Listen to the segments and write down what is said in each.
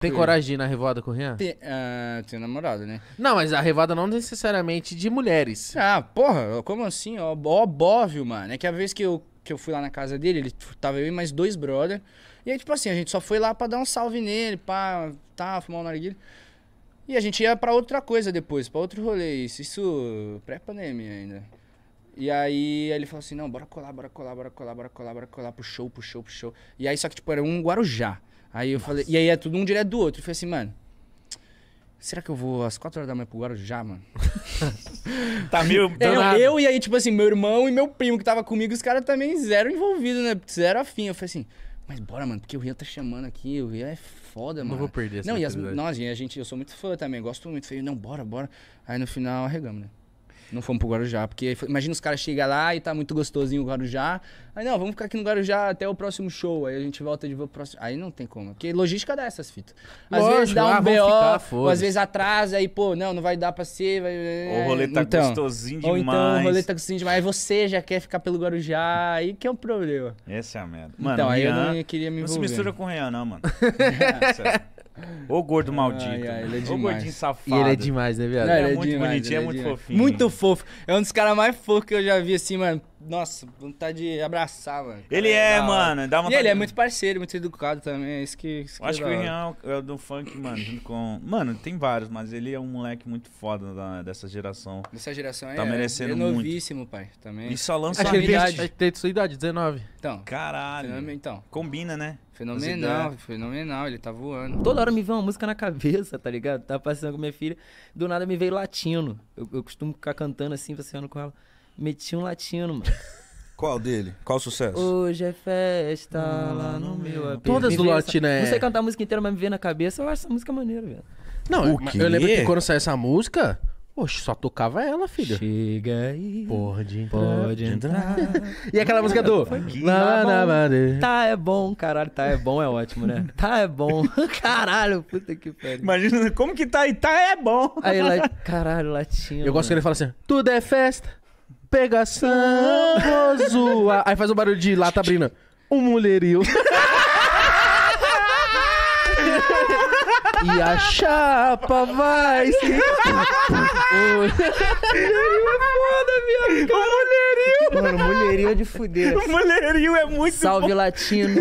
Tem coragem de ir na revoada com o Rian? Tem, ah, namorado, né? Não, mas a revoada não necessariamente de mulheres. Ah, porra, como assim? Ó, ó bóvio, mano. É que a vez que eu, que eu fui lá na casa dele, ele tava eu e mais dois brother. E aí, tipo assim, a gente só foi lá pra dar um salve nele, pra tá, fumar um narguilho. E a gente ia pra outra coisa depois, pra outro rolê. Isso, isso pré-pandemia ainda. E aí ele falou assim, não, bora colar, bora colar, bora colar, bora colar, bora colar pro show, pro show, pro show. E aí, só que, tipo, era um Guarujá. Aí eu Nossa. falei, e aí é tudo um direto do outro. Eu falei assim, mano, será que eu vou às quatro horas da manhã pro Guarujá, mano? tá meio Eu, eu e aí, tipo assim, meu irmão e meu primo que tava comigo, os caras também zero envolvido, né? Zero afim. Eu falei assim, mas bora, mano, porque o Rian tá chamando aqui, o Rian é foda, mano. Não vou perder essa Não, e as, não, a gente, eu sou muito fã também, gosto muito. Falei, não, bora, bora. Aí no final arregamos, né? Não fomos pro Guarujá, porque imagina os caras chegam lá e tá muito gostosinho o Guarujá. Aí não, vamos ficar aqui no Guarujá até o próximo show. Aí a gente volta de pro próximo. Aí não tem como. Porque logística dá essas fitas. Às Lógico, vezes dá um ah, BO, ficar, ou às vezes atrasa, aí, pô, não, não vai dar pra ser. Vai... O é, rolê tá então, gostosinho demais. Ou então o rolê tá gostosinho demais. Aí você já quer ficar pelo Guarujá, aí que é um problema. Esse é a merda. Então, mano, então, aí Rian... eu não queria me envolver. Não se mistura com o Rian, não, mano. é, sério. Ô gordo maldito. Ai, ai, ele é demais. Né? Ô gordinho safado. E ele é demais, né, viado? Não, ele, ele, é, é muito bonitinho, é, é muito demais. fofinho. Muito fofo. É um dos caras mais fofos que eu já vi, assim, mano. Nossa, vontade de abraçar, mano. Ele é, mano. Dá uma e ele é muito parceiro, muito educado também. É isso que. Isso que acho é que o Rian é, é o do funk, mano. Junto com. Mano, tem vários, mas ele é um moleque muito foda da, dessa geração. Dessa geração tá é. Tá merecendo é muito. é novíssimo, muito. pai. Também. E só lança acho a idade. Tem sua idade, 19. Então. Caralho. Então. então. Combina, né? Fenomenal, fenomenal, ele tá voando. Toda hora me vem uma música na cabeça, tá ligado? Tava tá passando com minha filha, do nada me veio latino. Eu, eu costumo ficar cantando assim, passeando com ela. Meti um latino, mano. Qual dele? Qual sucesso? Hoje é festa hum, lá no meu apê. Todas me do latino essa... é. Não sei cantar a música inteira, mas me veio na cabeça, eu acho essa música maneira, velho. Não, eu lembro que quando saiu essa música, Poxa, só tocava ela, filho. Chega aí. Pode, entrar. Pode entrar. e aquela música do. Lá, tá, tá é bom, caralho. Tá é bom é ótimo, né? Tá é bom. Caralho, puta que pariu. Imagina como que tá aí. Tá é bom. Aí, lá, caralho, latinho. Eu mano. gosto que ele fala assim: tudo é festa, pegação, zoa. Aí faz o um barulho de lata tá abrindo. Um mulherio. E a chapa vai se. Mulherinho é foda, viado. O mulherinho. Mano, mulherinho é de fuder. O mulherinho é muito Salve, bom. latino.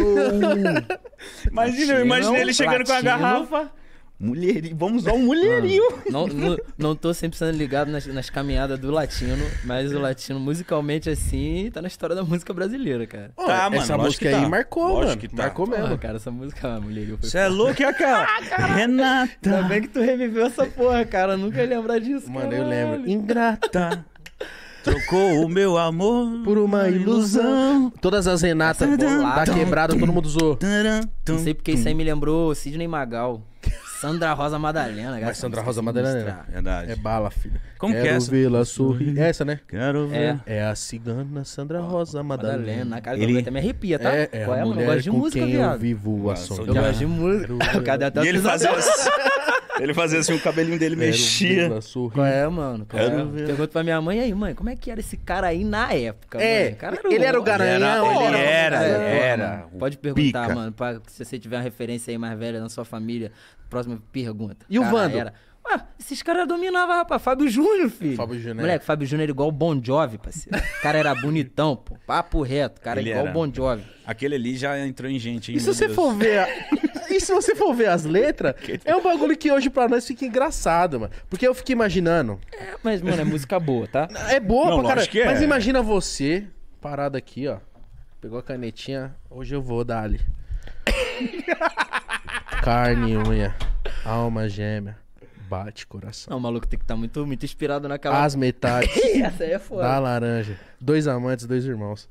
Imagina, eu imaginei ele chegando latino. com a garrafa. Mulherio, vamos ao mulherio. Ah, não, não, não tô sempre sendo ligado nas, nas, caminhadas do latino, mas o latino musicalmente assim tá na história da música brasileira, cara. Ô, tá, essa música tá. aí marcou, lógico mano. Que tá. Marcou mesmo. Ah, cara, essa música mulherio. Você é, é louco, é, aquela? Renata. Ainda bem que tu reviveu essa porra, cara. Eu nunca ia lembrar disso. Mano, caralho. eu lembro. Ingrata. Trocou o meu amor por uma ilusão. Todas as Renatas da tá, tá, tá, quebrada, todo mundo zoou. Não sei porque isso aí me lembrou Sidney Magal. Sandra Rosa Madalena, galera. Mas Sandra Rosa Madalena é verdade. É bala, filho. Como Quero que é essa? vê-la sorrir. É essa, né? Quero é. ver. É, é a cigana Sandra Rosa Madalena. Madalena. Cara, Ele... até me arrepia, tá? É, é Qual é, a mulher eu gosto de com música, quem viado. eu vivo a sonhar. Eu gosto de música. e ele fazia assim... Ele fazia assim, o cabelinho dele Quero mexia. Qual é, mano? Quero é? Ver. Pergunto pra minha mãe aí, mãe, como é que era esse cara aí na época? É, cara era ele era o garanhão. Ele era, ele era. era, era, Pode perguntar, mano, se você tiver uma referência aí mais velha na sua família, próximo próxima pergunta. E cara, o Vando? Era... esses caras dominavam, rapaz. Fábio Júnior, filho. Fábio Júnior. É- Moleque, Fábio Júnior era igual o Bon Jovi, parceiro. O cara era bonitão, pô. Papo reto, cara Ele igual era... o Bon Jovi. Aquele ali já entrou em gente, hein? E se você Deus. for ver... A... e se você for ver as letras, é um bagulho que hoje pra nós fica engraçado, mano. Porque eu fiquei imaginando... É, mas, mano, é música boa, tá? É boa Não, pra cara. É. Mas imagina você, parado aqui, ó. Pegou a canetinha. Hoje eu vou dar ali. Carne e unha. Alma gêmea. Bate coração. Não, o maluco tem que estar tá muito, muito inspirado naquela. As metades. Essa aí é foda. Da laranja. Dois amantes, dois irmãos.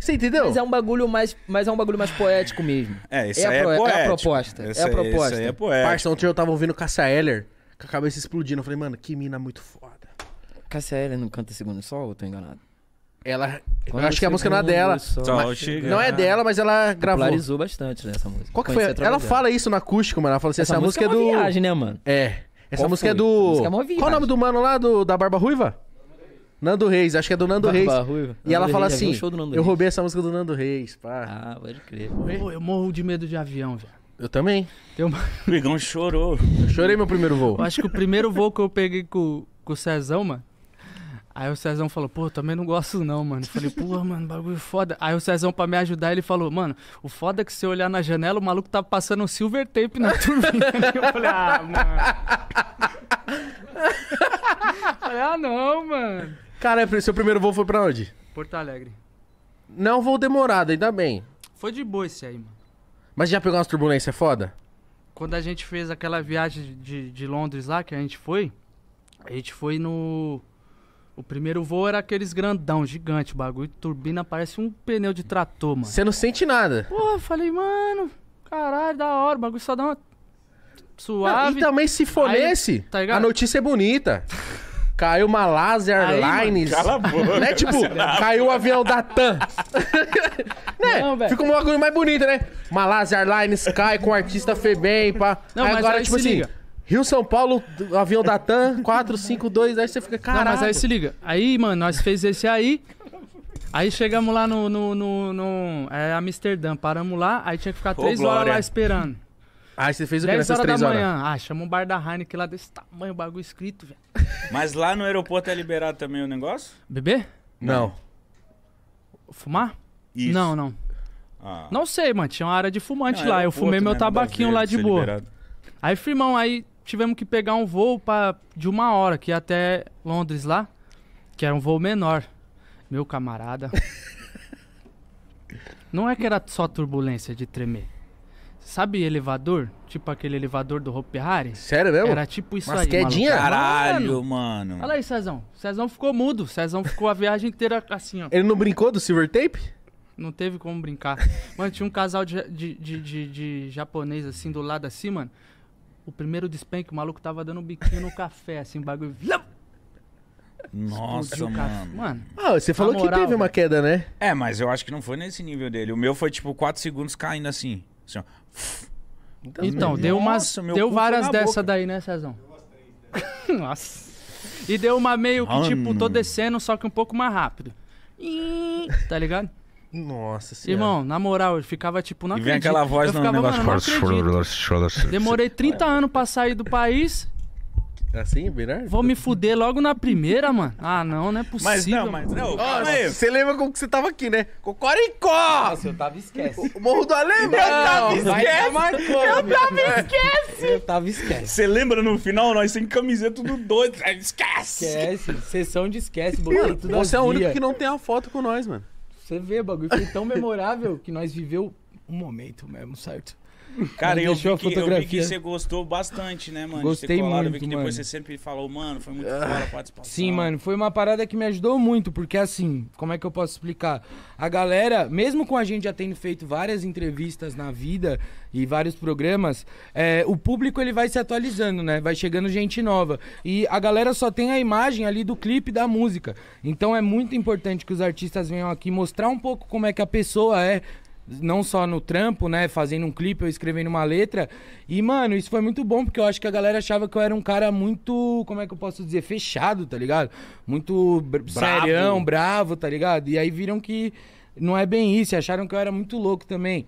Você entendeu? Mas é um bagulho mais, mas é um bagulho mais poético mesmo. É, isso é, aí a, é pro, é, poético. é a proposta. é a proposta. Isso aí é poético. Parça, ontem eu tava ouvindo Cassia Eller, com a cabeça explodindo. Eu falei, mano, que mina muito foda. Cassia Eller não canta Segundo Sol ou eu tô enganado? Ela. Quando eu acho que a música não é dela. não é dela, mas ela gravou. Popularizou bastante, né, essa música. Qual que foi? Ela fala isso no acústico, mano. Ela fala assim: essa, essa música, é, é do. Viagem, né, mano? É. Essa Qual música é foi? é do. Música é Qual o nome do mano lá do... da Barba Ruiva? Nando Reis, acho que é do Nando Barba Reis. Ruiva. E Nando ela Reis, fala assim: Eu roubei essa música do Nando Reis, pá. Ah, pode crer. eu morro de medo de avião, velho. Eu também. Tem uma... O chorou. Eu chorei meu primeiro voo. Eu acho que o primeiro voo que eu peguei com, com o Cezão, mano. Aí o Cezão falou, pô, também não gosto não, mano. Eu falei, pô, mano, bagulho foda. Aí o Cezão, pra me ajudar, ele falou, mano, o foda é que se eu olhar na janela, o maluco tá passando um silver tape na turbina. eu falei, ah, mano. eu falei, ah, não, mano. Cara, é, seu primeiro voo foi pra onde? Porto Alegre. Não voo demorado, ainda bem. Foi de boa esse aí, mano. Mas já pegou umas turbulências foda? Quando a gente fez aquela viagem de, de Londres lá, que a gente foi, a gente foi no o primeiro voo era aqueles grandão, gigante, o bagulho, turbina, parece um pneu de trator, mano. Você não sente nada. Porra, eu falei, mano, caralho, da hora, o bagulho só dá uma suave. Não, e também se for Aí, nesse, tá a notícia é bonita. Caiu uma Laser Airlines. Aí, mano, boca, né? Tipo, caiu o avião da TAM. né? Fica um bagulho mais bonito, né? Uma Laser Airlines cai com o artista Febem, pá. Não, aí mas agora, aí tipo assim, liga. Rio São Paulo, avião da TAM, 4, 5, 2, aí você fica, caralho. Não, mas aí se liga. Aí, mano, nós fez esse aí. Aí chegamos lá no. no, no, no é, Amsterdã, paramos lá, aí tinha que ficar 3 horas lá esperando. Aí você fez o que nessas 3 horas? da manhã. Ah, chama um bar da Heineken lá desse tamanho, o bagulho escrito, velho. Mas lá no aeroporto é liberado também o negócio? Beber? Não. Fumar? Isso. Não, não. Ah. Não sei, mano. Tinha uma área de fumante Não, lá. Eu fumei meu né? tabaquinho lá de é boa. Liberado. Aí, firmão, aí tivemos que pegar um voo para de uma hora, que ia até Londres lá, que era um voo menor. Meu camarada. não é que era só turbulência de tremer. Sabe elevador? Tipo aquele elevador do Hopi Harry Sério mesmo? Era tipo isso Mas aí. quedinha? Maluco. Caralho, mano. mano. Olha aí, Cezão. Cezão ficou mudo. Cezão ficou a viagem inteira assim, ó. Ele não brincou do silver tape? Não teve como brincar. Mano, tinha um casal de, de, de, de, de japonês assim do lado assim, mano. O primeiro despenque, o maluco tava dando um biquinho no café, assim, bagulho. Nossa, mano. mano. Ah, você falou moral, que teve uma queda, né? É, mas eu acho que não foi nesse nível dele. O meu foi tipo 4 segundos caindo assim. assim então, então, deu umas. deu várias dessa boca. daí, né, Cezão? nossa. E deu uma meio que, mano. tipo, tô descendo, só que um pouco mais rápido. tá ligado? Nossa senhora. Irmão, na moral, eu ficava tipo na E vem aquela voz eu no ficava, negócio. Mano, Demorei 30 anos pra sair do país. É assim, verdade? Vou me fuder logo na primeira, mano. Ah, não, não é possível. Mas não, mas não. você lembra como que você tava aqui, né? Cocoricó! Nossa, eu tava esquece. O Morro do Alemão, eu tava esquece! Marcou, eu tava esquece! Eu tava esquece. Você lembra no final, nós sem camiseta, tudo doido. Esquece! Esquece, sessão de esquece, Você é o único que não tem a foto com nós, mano. Você vê, o bagulho foi tão memorável que nós viveu um momento mesmo, certo? Cara, eu vi, que, eu vi que você gostou bastante, né, mano? Gostei colado, muito, eu vi que depois mano. você sempre falou, mano, foi muito ah, a participação. Sim, mano, foi uma parada que me ajudou muito, porque assim, como é que eu posso explicar? A galera, mesmo com a gente já tendo feito várias entrevistas na vida e vários programas, é, o público ele vai se atualizando, né? Vai chegando gente nova. E a galera só tem a imagem ali do clipe da música. Então é muito importante que os artistas venham aqui mostrar um pouco como é que a pessoa é, não só no trampo, né? Fazendo um clipe, eu escrevendo uma letra. E, mano, isso foi muito bom, porque eu acho que a galera achava que eu era um cara muito, como é que eu posso dizer, fechado, tá ligado? Muito bravo. serião, bravo, tá ligado? E aí viram que não é bem isso, acharam que eu era muito louco também.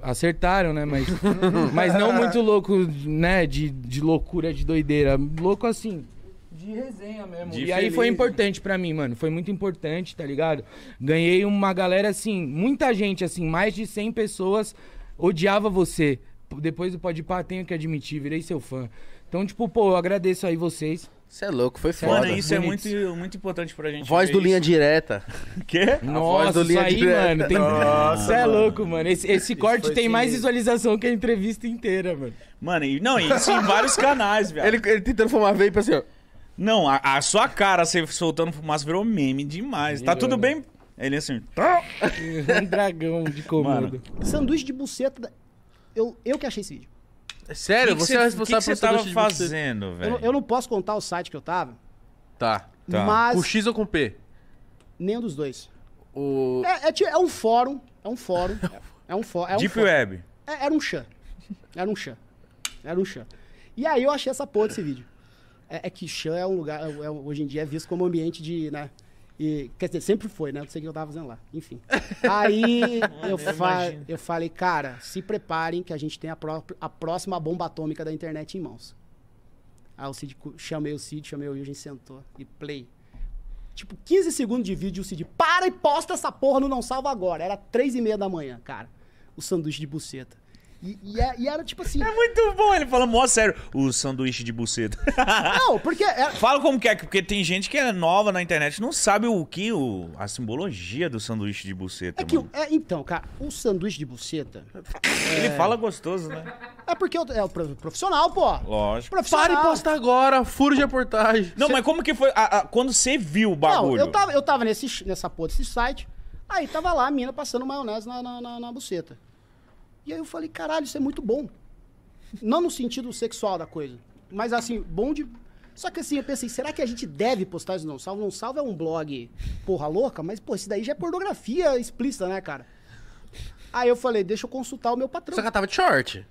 Acertaram, né? Mas, mas não muito louco, né? De, de loucura, de doideira. Louco assim, de resenha mesmo. De e feliz. aí foi importante para mim, mano. Foi muito importante, tá ligado? Ganhei uma galera, assim, muita gente, assim, mais de 100 pessoas odiava você. Depois do Pode Pá, tenho que admitir, virei seu fã. Então, tipo, pô, eu agradeço aí vocês. Você é louco, foi é foda. Mano, isso é Bonito. é muito, muito importante pra gente. Voz do isso. Linha Direta. Quê? Nossa, do Linha aí, Direta. mano. Tem... Nossa, Você é louco, mano. Esse, esse corte tem mais visualização que a entrevista inteira, mano. Mano, e, não, isso em vários canais, velho. Ele, ele tentando veio vape assim, ó. Não, a, a sua cara você soltando fumaça virou meme demais. tá tudo bem? Né? Ele assim. Tá? um dragão de comando. Sanduíche de buceta. Eu, eu que achei esse vídeo. Sério? Que você é responsável que que por que você tava fazendo, velho? Eu, eu, não posso contar o site que eu tava. Tá. tá. Mas... Com X ou com P? Nenhum dos dois. O... É, é, é um fórum. É um fórum. é, um fórum. É um Deep fórum. Web. É, era um chã. Era um chã. Era um chã. E aí eu achei essa porra desse vídeo. É, é que Xan é um lugar, é, é, hoje em dia é visto como ambiente de, né? E, quer dizer, sempre foi, né? Não sei o que eu tava fazendo lá. Enfim. Aí ah, eu, fa eu falei, cara, se preparem que a gente tem a, a próxima bomba atômica da internet em mãos. Aí o Cid, chamei o Cid, chamei o Will, a gente sentou e play. Tipo, 15 segundos de vídeo, o Cid, para e posta essa porra no Não Salva Agora. Era 3 e meia da manhã, cara. O sanduíche de buceta. E, e, é, e, era tipo assim. É muito bom, ele fala mó sério. O sanduíche de buceta. Não, porque. Era... É- fala como que é, porque tem gente que é nova na internet não sabe o que, o, a simbologia do sanduíche de buceta. É que, é, então, cara, um sanduíche de buceta. É... Ele fala gostoso, né? É porque é o é profissional, pô. Lógico. Profissional. Para e posta agora, furo de reportagem. Não, mas como que foi a, a, quando você viu o bagulho? Não, eu tava, eu tava nesse, nessa porra desse site, aí tava lá a mina passando maionese na, na, na, na buceta. E aí eu falei, caralho, isso é muito bom. Não no sentido sexual da coisa, mas assim, bom de. Só que assim, eu pensei, será que a gente deve postar isso não salvo? Não salvo é um blog porra louca, mas pô, isso daí já é pornografia explícita, né, cara? Aí eu falei, deixa eu consultar o meu patrão. Só que ela tava de short.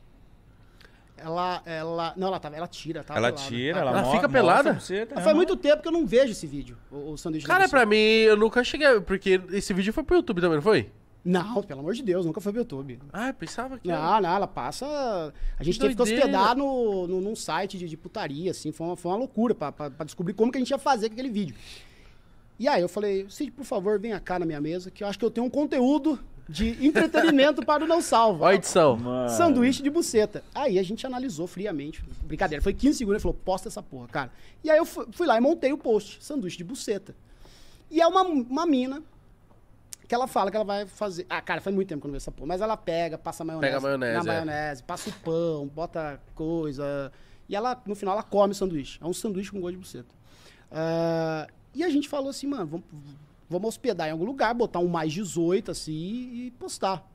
Ela, ela. Não, ela tava. Ela tira, tá? Ela pelada. tira, ela, ela fica pelada. Faz né? muito tempo que eu não vejo esse vídeo, o, o sanduíche. Cara, pra mim, eu nunca cheguei. Porque esse vídeo foi pro YouTube também, não foi? Não, pelo amor de Deus, nunca foi pro YouTube. Ah, eu pensava que. Não, era... não, ela passa. A gente teve que hospedar no, no, num site de, de putaria, assim. Foi uma, foi uma loucura pra, pra, pra, descobrir como que a gente ia fazer com aquele vídeo. E aí eu falei, Cid, por favor, venha cá na minha mesa, que eu acho que eu tenho um conteúdo de entretenimento para o Não Salva. Olha a edição. Mano. Sanduíche de buceta. Aí a gente analisou friamente. Brincadeira, foi 15 segundos. Ele falou, posta essa porra, cara. E aí eu fui, fui lá e montei o post, sanduíche de buceta. E é uma, uma mina que ela fala que ela vai fazer. Ah, cara, faz muito tempo que eu não vejo essa porra. Mas ela pega, passa maionese. Pega maionese. Na é. maionese, passa o pão, bota coisa. E ela, no final, ela come o sanduíche. É um sanduíche com gosto de buceta. Uh, e a gente falou assim, mano, vamos, vamos hospedar em algum lugar, botar um mais 18, assim, e postar.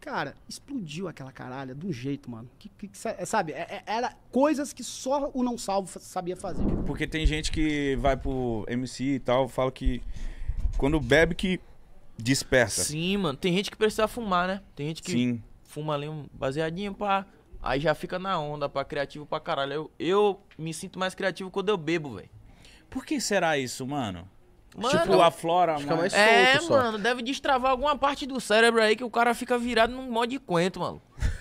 Cara, explodiu aquela caralha de um jeito, mano. Que, que, que sabe, é, é, era coisas que só o Não Salvo sabia fazer. Porque tem gente que vai pro MC e tal, fala que quando bebe que Dispersa. Sim, mano. Tem gente que precisa fumar, né? Tem gente que Sim. fuma ali um baseadinho, pra. Aí já fica na onda, pra criativo pra caralho. Eu, eu me sinto mais criativo quando eu bebo, velho. Por que será isso, mano? mano tipo, a flora fica mais É, só. mano, deve destravar alguma parte do cérebro aí que o cara fica virado num modo de quento, mano.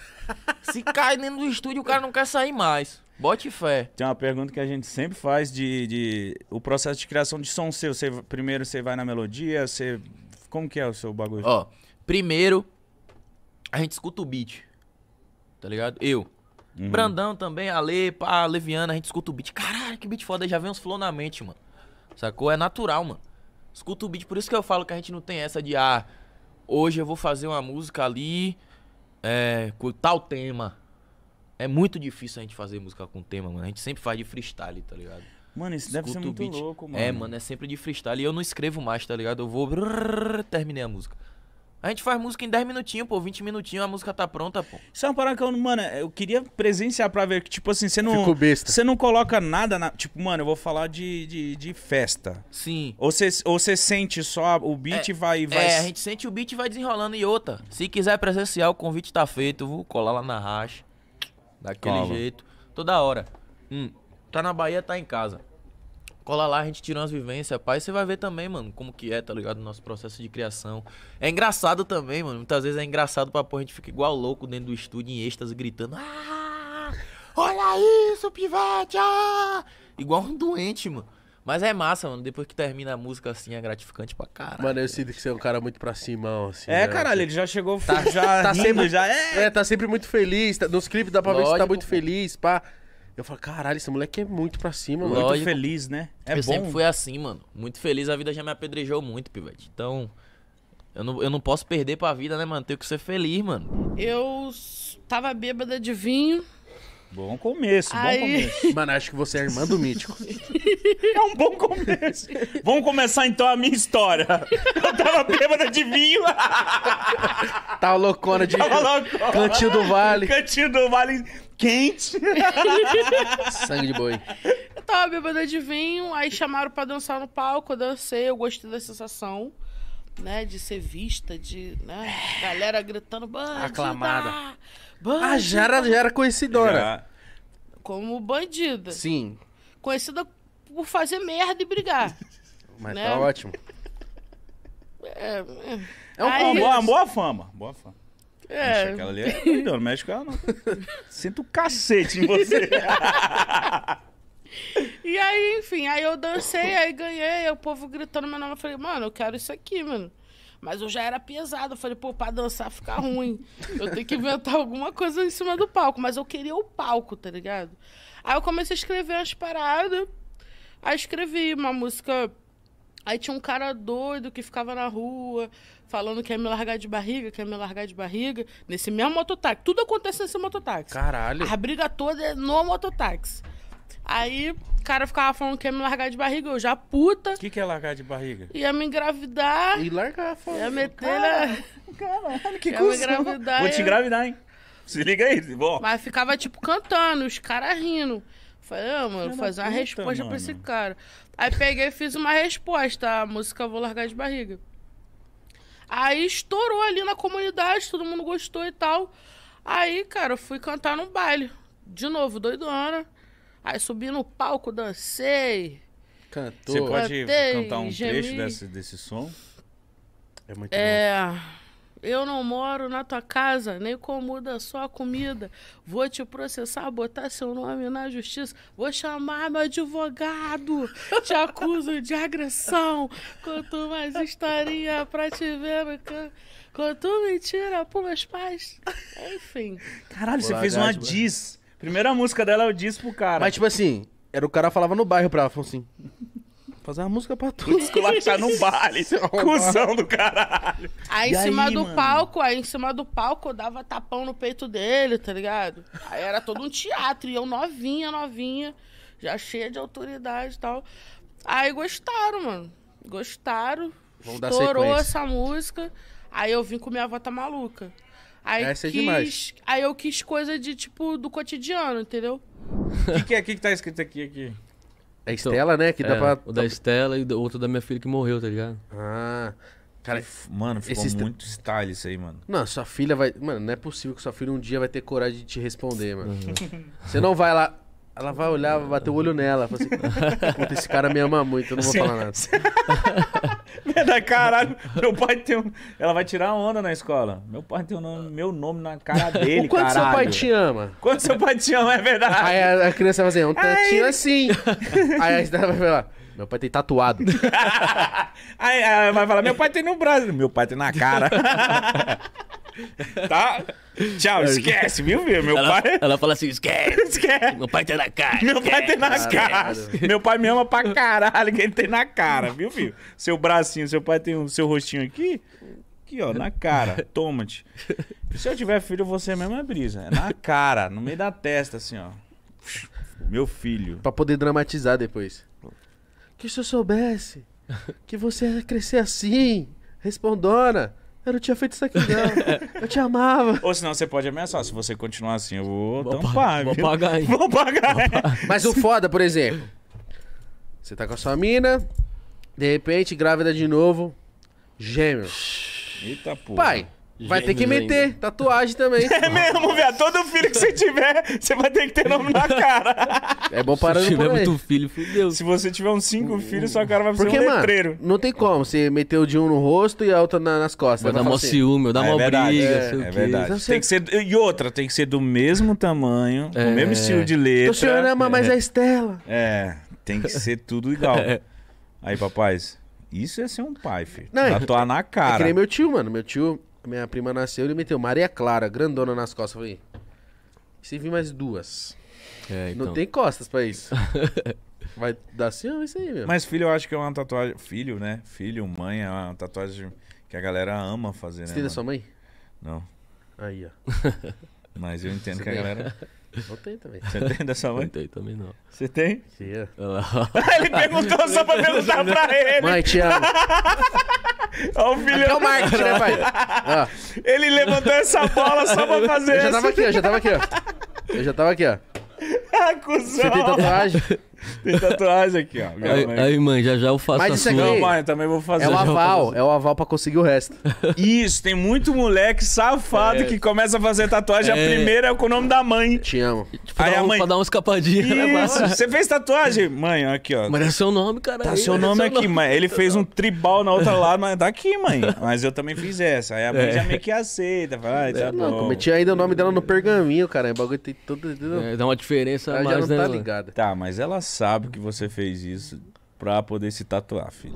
Se cai dentro do estúdio, o cara não quer sair mais. Bote fé. Tem uma pergunta que a gente sempre faz de, de o processo de criação de som seu. primeiro você vai na melodia, você como que é o seu bagulho? Ó, primeiro, a gente escuta o beat. Tá ligado? Eu. Uhum. Brandão também, Ale, pá, Leviana, a gente escuta o beat. Caralho, que beat foda. Aí já vem uns flow na mente, mano. Sacou? É natural, mano. Escuta o beat. Por isso que eu falo que a gente não tem essa de, ah, hoje eu vou fazer uma música ali é, com tal tema. É muito difícil a gente fazer música com tema, mano. A gente sempre faz de freestyle, tá ligado? Mano, isso deve ser muito louco, é, mano. É, mano, é sempre de freestyle. E eu não escrevo mais, tá ligado? Eu vou. Brrr, terminei a música. A gente faz música em 10 minutinhos, pô, 20 minutinhos, a música tá pronta, pô. Isso é uma parada que eu, mano, eu queria presenciar pra ver que, tipo assim, você não. Ficou besta. Você não coloca nada na. Tipo, mano, eu vou falar de, de, de festa. Sim. Ou você, ou você sente só o beat e é, vai, vai. É, a gente sente o beat e vai desenrolando e outra. Se quiser presenciar o convite tá feito, eu vou colar lá na racha. Daquele Cola. jeito. Toda hora. Hum. Tá na Bahia, tá em casa. Cola lá, a gente tira umas vivências, pai. Você vai ver também, mano, como que é, tá ligado? O nosso processo de criação. É engraçado também, mano. Muitas vezes é engraçado pra pôr, a gente fica igual louco dentro do estúdio, em êxtase, gritando. Ah! Olha isso, pivete! Ah! Igual um doente, mano. Mas é massa, mano. Depois que termina a música assim, é gratificante pra caralho. Mano, eu sinto que você é um cara muito pra cima, assim. É, né? caralho, ele já chegou, tá, já tá sempre, já é. É, tá sempre muito feliz. Tá, nos clipes dá pra tá Lógico, ver que você tá muito feliz, pá. Eu falo, caralho, esse moleque é muito pra cima, mano. Muito feliz, né? É eu bom. sempre fui assim, mano. Muito feliz, a vida já me apedrejou muito, pivete. Então, eu não, eu não posso perder pra vida, né, mano? Tenho que ser feliz, mano. Eu tava bêbada de vinho. Bom começo, Aí... bom começo. Mano, acho que você é irmã do Mítico. é um bom começo. Vamos começar então a minha história. Eu tava bêbada de vinho. tava tá loucona de tava loucona. Cantinho do Vale. Cantinho do Vale quente. Sangue de boi. Eu tava bebendo de vinho, aí chamaram pra dançar no palco, eu dancei, eu gostei da sensação, né? De ser vista, de, né? Galera gritando, bandida! Aclamada. Bandida. Ah, ah, já era, já era conhecidora. Já. Como bandida. Sim. Conhecida por fazer merda e brigar. Mas né? tá ótimo. É, é, é um, aí, boa fama, boa fama. É. aquela ali é não mexe com ela, não. Sinto o cacete em você. e aí, enfim, aí eu dancei, aí ganhei, aí o povo gritando meu nome. Eu falei, mano, eu quero isso aqui, mano. Mas eu já era pesado. Eu falei, pô, pra dançar fica ruim. Eu tenho que inventar alguma coisa em cima do palco. Mas eu queria o palco, tá ligado? Aí eu comecei a escrever umas paradas. Aí escrevi uma música Aí tinha um cara doido que ficava na rua falando que ia me largar de barriga, que ia me largar de barriga, nesse mesmo mototáxi. Tudo acontece nesse mototáxi. Caralho. A briga toda é no mototáxi. Aí o cara ficava falando que ia me largar de barriga, eu já puta. O que, que é largar de barriga? Ia me engravidar. E largar, foda Ia meter. Caralho, caralho que ia me engravidar. Vou te engravidar, hein? Se liga aí, bom. Mas ficava, tipo, cantando, os caras rindo. Falei, ah, mano, fazer uma resposta mano. pra esse cara. Aí peguei e fiz uma resposta, a ah, música Vou Largar de Barriga. Aí estourou ali na comunidade, todo mundo gostou e tal. Aí, cara, eu fui cantar num baile. De novo, doidona. Aí subi no palco, dancei. Cantou. Você pode Cantei, cantar um gemi. trecho desse, desse som? É muito é... Bom. Eu não moro na tua casa, nem comuda só a comida. Vou te processar, botar seu nome na justiça. Vou chamar meu advogado. Te acuso de agressão. Quanto mais estaria pra te ver no canto. Quanto mentira pros meus pais. Enfim. Caralho, você fez uma diz. Primeira música dela é o diz pro cara. Mas tipo assim, era o cara falava no bairro pra ela, falou assim. Fazer uma música pra tu. Esculachar tá num baile. cuzão do caralho. Aí em e cima aí, do mano? palco, aí em cima do palco eu dava tapão no peito dele, tá ligado? Aí era todo um teatro. E eu novinha, novinha. Já cheia de autoridade e tal. Aí gostaram, mano. Gostaram. Vamos estourou essa música. Aí eu vim com minha avó tá maluca. Aí Essa é quis, é demais. Aí eu quis coisa de, tipo, do cotidiano, entendeu? O que, que, é aqui que tá escrito aqui, aqui? É então, Estela, né? Que dá é, pra... O da Estela e o outro da minha filha que morreu, tá ligado? Ah. Cara, mano, ficou esse... muito style isso aí, mano. Não, sua filha vai. Mano, não é possível que sua filha um dia vai ter coragem de te responder, mano. Uhum. Você não vai lá. Ela vai olhar, vai bater o olho nela. Fala assim, Puta, esse cara me ama muito, eu não vou falar nada. Verdade, caralho, meu pai tem um... Ela vai tirar onda na escola. Meu pai tem um nome, meu nome na cara dele, o quanto caralho. seu pai te ama? Quanto seu pai te ama, é verdade. Aí a, a criança vai fazer, assim, é um tantinho assim. Aí a vai falar... Meu pai tem tatuado. aí, ela vai falar, meu pai tem no braço. Meu pai tem na cara. Tá? Tchau, é. esquece, viu, meu? Meu ela, pai. Ela fala assim: esquece. esquece. Meu pai tem tá na cara. Meu pai tem tá na cara. Meu pai me ama pra caralho, que ele tem na cara, viu, filho? Seu bracinho, seu pai tem o seu rostinho aqui. Aqui, ó, na cara. Toma-te. Se eu tiver filho, você mesmo é brisa. É na cara, no meio da testa, assim, ó. Meu filho. Pra poder dramatizar depois. Que se eu soubesse que você ia crescer assim, respondona. Eu não tinha feito isso aqui, não. Eu te amava. Ou senão você pode ameaçar. Se você continuar assim, eu vou, vou tampar. Vou pagar aí. Vou pagar. Vou pagar. Mas o foda, por exemplo. Você tá com a sua mina, de repente, grávida de novo, gêmeos. Eita porra. Pai, Vai ter que meter ainda. tatuagem também. É mesmo, velho. Todo filho que você tiver, você vai ter que ter nome na cara. É bom parar Se tiver muito filho, fudeu. Se você tiver uns cinco uh. filhos, sua cara vai ser um mano, Não tem como. Você meteu de um no rosto e a outra na, nas costas. Vai dar mó ciúme, vai dar é mó briga. É, sei é, verdade. Tá tem que ser, e outra, tem que ser do mesmo tamanho, é. do mesmo estilo de letra. senhor chorando, é. mais é a Estela. É, tem que ser tudo igual. É. Aí, papais, isso é ser um pai, filho. Não, Tatuar na cara. É que nem meu tio, mano. Meu tio... Minha prima nasceu, ele meteu Maria Clara, grandona nas costas. Eu falei, você viu mais duas. É, então. Não tem costas pra isso. Vai dar ciúme isso aí, meu. Mas filho, eu acho que é uma tatuagem. Filho, né? Filho, mãe, é uma tatuagem que a galera ama fazer, Você né? Você tem da sua mãe? Não. Aí, ó. Mas eu entendo Você que a galera. Não tem também. Você tem da sua mãe? Não tem também não. Você tem? Tia. ele perguntou só pra perguntar pra ele. Mãe, te amo. Olha o filho. Até o marketing, né, pai? Ah. Ele levantou essa bola só pra fazer isso. Eu já tava aqui, eu já tava aqui, ó. Eu já tava aqui, ó. Ah, cuzão. Você tem tatuagem? Tem tatuagem aqui, ó. Aí, mãe. Né? aí, mãe, já já eu faço Mas a isso sua. Não, é mãe, eu também vou fazer. É o aval, é o aval pra conseguir o resto. Isso, tem muito moleque safado é. que começa a fazer tatuagem. É. A primeira é com o nome da mãe. Te amo. Tipo, Aí a mãe- pra dar uma escapadinha, né, Isso, você fez tatuagem? Mãe, aqui, ó. Mas é seu nome, cara. Tá aí, seu é nome aqui, mãe. Ele fez um tribal na outra lado mas tá aqui, mãe. Mas eu também fiz essa. Aí a mãe é. já meio que aceita. Fala, ah, tá Não, bom. cometi ainda o nome dela no pergaminho, cara. O bagulho tem tudo. É, dá uma diferença a ela mais, já não né, tá ligada. Tá, mas ela sabe que você fez isso pra poder se tatuar, filho.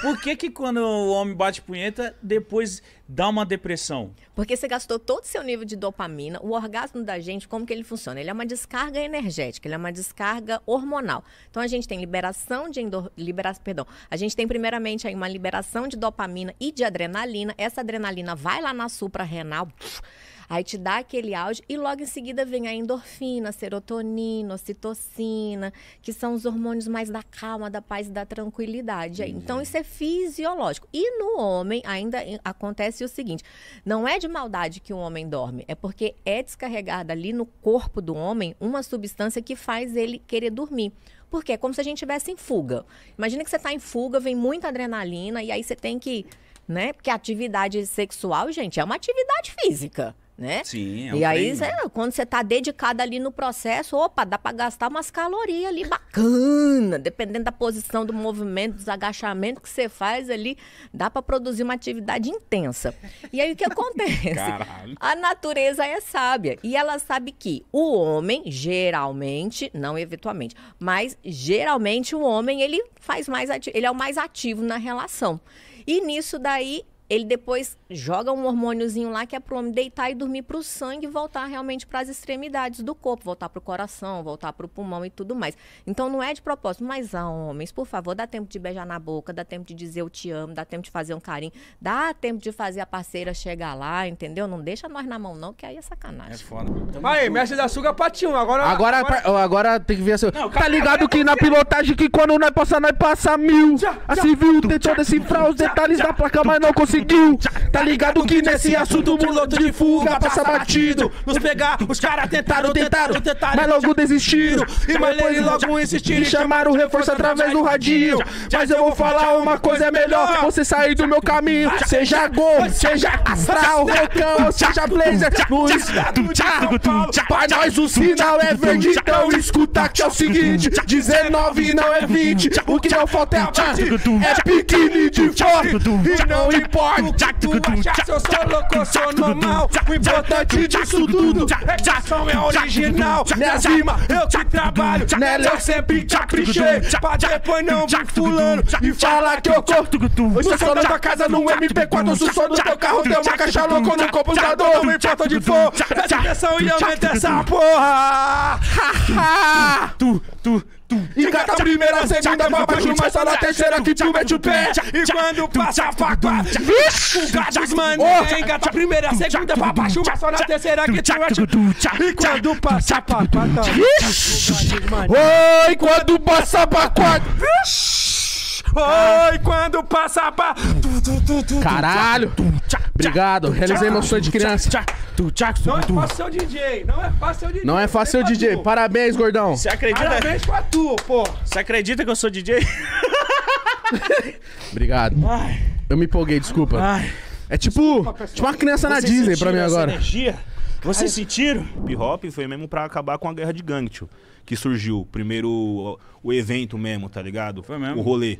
Por que que quando o homem bate punheta, depois dá uma depressão? Porque você gastou todo o seu nível de dopamina. O orgasmo da gente, como que ele funciona? Ele é uma descarga energética, ele é uma descarga hormonal. Então a gente tem liberação de endor... libera... perdão, a gente tem primeiramente aí uma liberação de dopamina e de adrenalina. Essa adrenalina vai lá na suprarrenal, Aí te dá aquele auge e logo em seguida vem a endorfina, a serotonina, ocitocina, que são os hormônios mais da calma, da paz e da tranquilidade. Então isso é fisiológico. E no homem ainda acontece acontece o seguinte: não é de maldade que o um homem dorme, é porque é descarregada ali no corpo do homem uma substância que faz ele querer dormir. Porque é como se a gente estivesse em fuga. Imagina que você está em fuga, vem muita adrenalina e aí você tem que. Né? Porque a atividade sexual, gente, é uma atividade física né? Sim, é um E aí, cê, quando você tá dedicado ali no processo, opa, dá para gastar umas calorias ali bacana, dependendo da posição do movimento, dos agachamentos que você faz ali, dá para produzir uma atividade intensa. E aí o que acontece? Caralho. A natureza é sábia e ela sabe que o homem geralmente, não eventualmente, mas geralmente o homem ele faz mais, ele é o mais ativo na relação. E nisso daí ele depois joga um hormôniozinho lá que é pro homem deitar e dormir pro sangue e voltar realmente para as extremidades do corpo, voltar pro coração, voltar pro pulmão e tudo mais. Então não é de propósito, mas a ah, homens, por favor, dá tempo de beijar na boca, dá tempo de dizer eu te amo, dá tempo de fazer um carinho, dá tempo de fazer a parceira chegar lá, entendeu? Não deixa nós na mão não, que aí é sacanagem. É foda. aí, mestre da suga patinho, agora agora agora, agora tem que ver assim. Não, tá ligado que na pilotagem que quando nós passar nós passa mil. Assim viu, tem todo esse os detalhes da placa, mas não conseguiu conseguiu. Tá ligado que nesse assunto muloto de fuga passa batido. Nos pegar, os caras tentaram, tentaram, tentaram. Mas logo desistiram. E mas foi logo insistiram. E chamaram o reforço através do radinho. Mas eu vou falar uma coisa melhor. Você sair do meu caminho. Seja gol, seja astral, recão, seja blazer. No Pra nós o sinal é verde, então escuta que é o seguinte: 19 não é 20. O que não falta é a base. É biquíni de fora. E não importa pode. Tu achar que eu sou louco, eu sou normal. O importante disso tudo é que a ação é original. Minhas rimas, eu que trabalho. Nela eu sempre caprichei. Pra depois não vir fulano e falar que eu corto. Eu sou só da tua casa no MP4. Eu sou só no teu carro. Tem uma caixa louca no computador. Não importa de for. Presta atenção e aumenta essa porra. Tu, tu. Engata a primeira, segunda vai baixo, mas só na terceira que tu mete o pé. E quando passa a faca, o gato dos manos engata. Primeira, segunda vai baixo, mas só na terceira que tu mete o pé. E quando passa a faca, Oi, quando passa a faca, Oi, quando passa pra. Caralho! Obrigado, realizei meu sonho de criança. É não é fácil ser o DJ, não é fácil ser o DJ. Não é fácil ser o DJ, parabéns, gordão. Você acredita? Parabéns pra tu, pô. Você acredita que eu sou DJ? Obrigado. Eu me empolguei, desculpa. É tipo, desculpa, tipo uma criança na Vocês Disney pra mim agora. Energia? Vocês Ai. sentiram? Hip hop foi mesmo pra acabar com a guerra de gangue, tio. Que surgiu primeiro o, o evento mesmo, tá ligado? Foi mesmo. O rolê.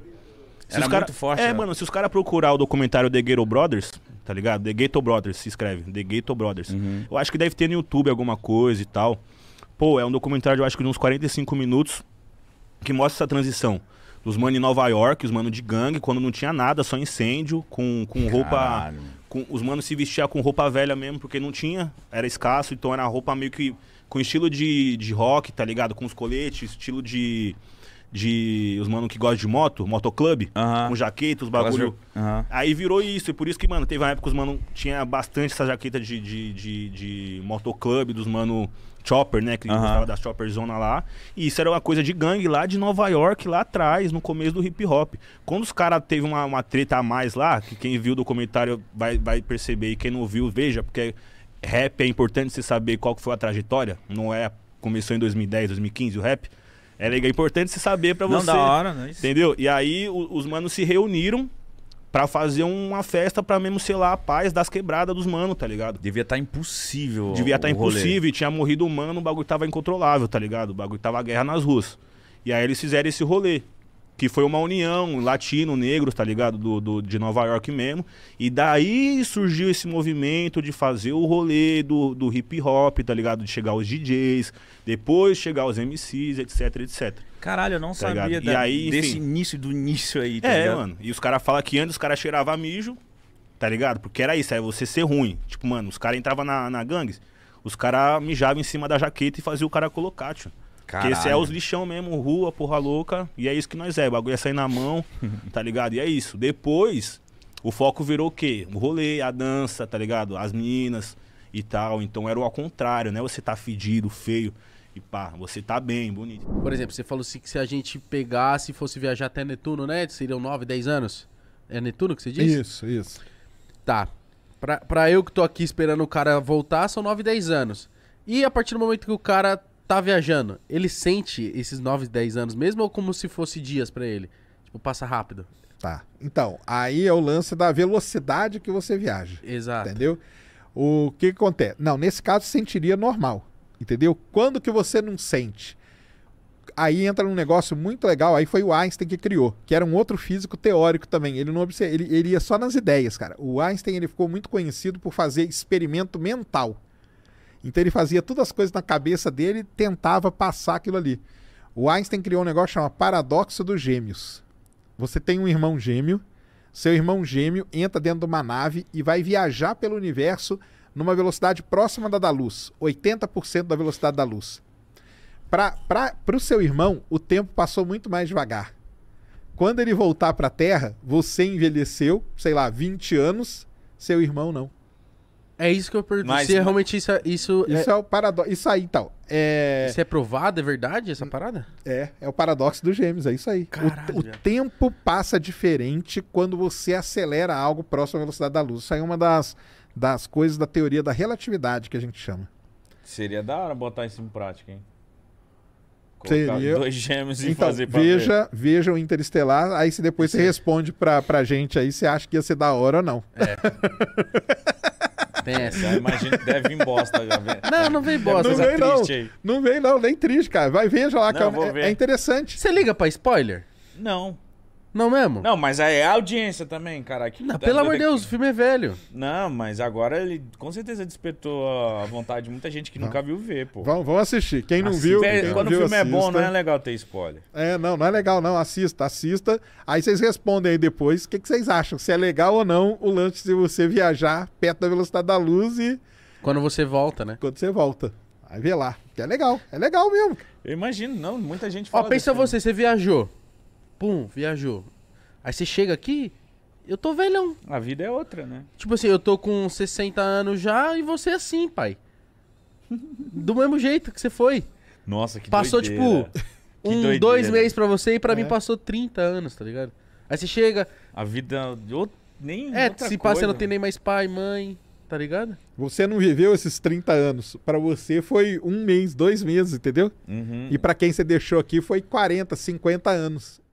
Se Era cara... muito forte. É, né? mano, se os caras procurar o documentário The Ghetto Brothers, tá ligado? The Ghetto Brothers, se escreve. The Ghetto Brothers. Uhum. Eu acho que deve ter no YouTube alguma coisa e tal. Pô, é um documentário, eu acho que de uns 45 minutos, que mostra essa transição. Dos mano em Nova York, os mano de gangue, quando não tinha nada, só incêndio, com, com roupa. Com, os manos se vestiam com roupa velha mesmo, porque não tinha, era escasso, então era roupa meio que. com estilo de, de rock, tá ligado? Com os coletes, estilo de de. Os mano que gostam de moto, motoclub, uhum. com jaqueta, os bagulho. Aí virou isso, e por isso que, mano, teve uma época que os mano tinha bastante essa jaqueta de, de, de, de motoclub, dos mano chopper, né? Que gostava da chopper zona lá. E isso era uma coisa de gangue lá de Nova York, lá atrás, no começo do hip hop. Quando os caras teve uma, uma treta a mais lá, que quem viu o documentário vai, vai perceber, e quem não viu, veja, porque rap é importante você saber qual que foi a trajetória, não é. Começou em 2010, 2015 o rap. É legal, é importante se saber para você. Não, da hora, né? Entendeu? E aí o, os manos se reuniram para fazer uma festa para mesmo selar a paz das quebradas dos manos, tá ligado? Devia estar tá impossível. Devia estar tá impossível, rolê. tinha morrido um mano, o bagulho tava incontrolável, tá ligado? O bagulho tava guerra nas ruas. E aí eles fizeram esse rolê que foi uma união latino, negro, tá ligado? Do, do, de Nova York mesmo. E daí surgiu esse movimento de fazer o rolê do, do hip hop, tá ligado? De chegar os DJs, depois chegar os MCs, etc, etc. Caralho, eu não tá sabia da, aí, desse enfim, início do início aí, tá é, ligado? mano. E os caras fala que antes os caras cheiravam mijo, tá ligado? Porque era isso, aí é você ser ruim. Tipo, mano, os caras entravam na, na gangues, os caras mijavam em cima da jaqueta e faziam o cara colocar, tio. Caralho. Porque esse é os lixão mesmo, rua, porra louca. E é isso que nós é. O bagulho é sair na mão, tá ligado? E é isso. Depois, o foco virou o quê? O rolê, a dança, tá ligado? As meninas e tal. Então era o ao contrário, né? Você tá fedido, feio. E pá, você tá bem, bonito. Por exemplo, você falou se, que se a gente pegasse e fosse viajar até Netuno, né? Seriam 9, 10 anos? É Netuno que você disse? Isso, isso. Tá. Pra, pra eu que tô aqui esperando o cara voltar, são 9, 10 anos. E a partir do momento que o cara tá viajando, ele sente esses 9, 10 anos mesmo ou como se fosse dias para ele? Tipo, passa rápido. Tá. Então, aí é o lance da velocidade que você viaja. Exato. Entendeu? O que, acontece? Não, nesse caso sentiria normal. Entendeu? Quando que você não sente? Aí entra um negócio muito legal, aí foi o Einstein que criou, que era um outro físico teórico também. Ele não observa, ele, ele ia só nas ideias, cara. O Einstein ele ficou muito conhecido por fazer experimento mental. Então ele fazia todas as coisas na cabeça dele e tentava passar aquilo ali. O Einstein criou um negócio chamado paradoxo dos gêmeos. Você tem um irmão gêmeo, seu irmão gêmeo entra dentro de uma nave e vai viajar pelo universo numa velocidade próxima da da luz, 80% da velocidade da luz. Para o seu irmão, o tempo passou muito mais devagar. Quando ele voltar para a Terra, você envelheceu, sei lá, 20 anos, seu irmão não. É isso que eu pergunto. Mas, se é realmente isso, é- isso, é- isso é... o paradoxo. Isso aí, então. É... Isso é provado, é verdade essa parada? É, é o paradoxo dos gêmeos, é isso aí. O, o tempo passa diferente quando você acelera algo próximo à velocidade da luz. Isso aí é uma das, das coisas da teoria da relatividade que a gente chama. Seria da hora botar isso em prática, hein? Seria... dois gêmeos e então, fazer papel. Veja, veja o Interestelar, aí se depois você responde pra, pra gente aí se acha que ia ser da hora ou não. É. peças. Eu deve vir bosta. não, não vem bosta. Não vem, não. Aí. Não vem, não. Nem triste, cara. Vai, veja lá. Não, é, é, interessante. Você liga pra spoiler? Não. Não mesmo? Não, mas é a audiência também, cara. Que não, tá pelo amor de Deus, o filme é velho. Não, mas agora ele com certeza despertou a vontade de muita gente que não. nunca viu ver, pô. Vão, vão assistir. Quem não viu. É, quem quando não viu, o filme assista. é bom, não é legal ter spoiler. É, não, não é legal, não. Assista, assista. Aí vocês respondem aí depois o que, que vocês acham. Se é legal ou não o lance de você viajar perto da velocidade da luz e. Quando você volta, né? Quando você volta. Aí vê lá. Que é legal. É legal mesmo. Eu imagino, não. Muita gente fala. Ó, pensa você, você viajou. Pum, viajou. Aí você chega aqui, eu tô velhão. A vida é outra, né? Tipo assim, eu tô com 60 anos já e você é assim, pai. Do mesmo jeito que você foi. Nossa, que Passou, doideira. tipo, um, doideira. dois meses pra você e pra é. mim passou 30 anos, tá ligado? Aí você chega. A vida. nem. É, se passa, você não tem né? nem mais pai, mãe, tá ligado? Você não viveu esses 30 anos. Pra você foi um mês, dois meses, entendeu? Uhum. E pra quem você deixou aqui foi 40, 50 anos.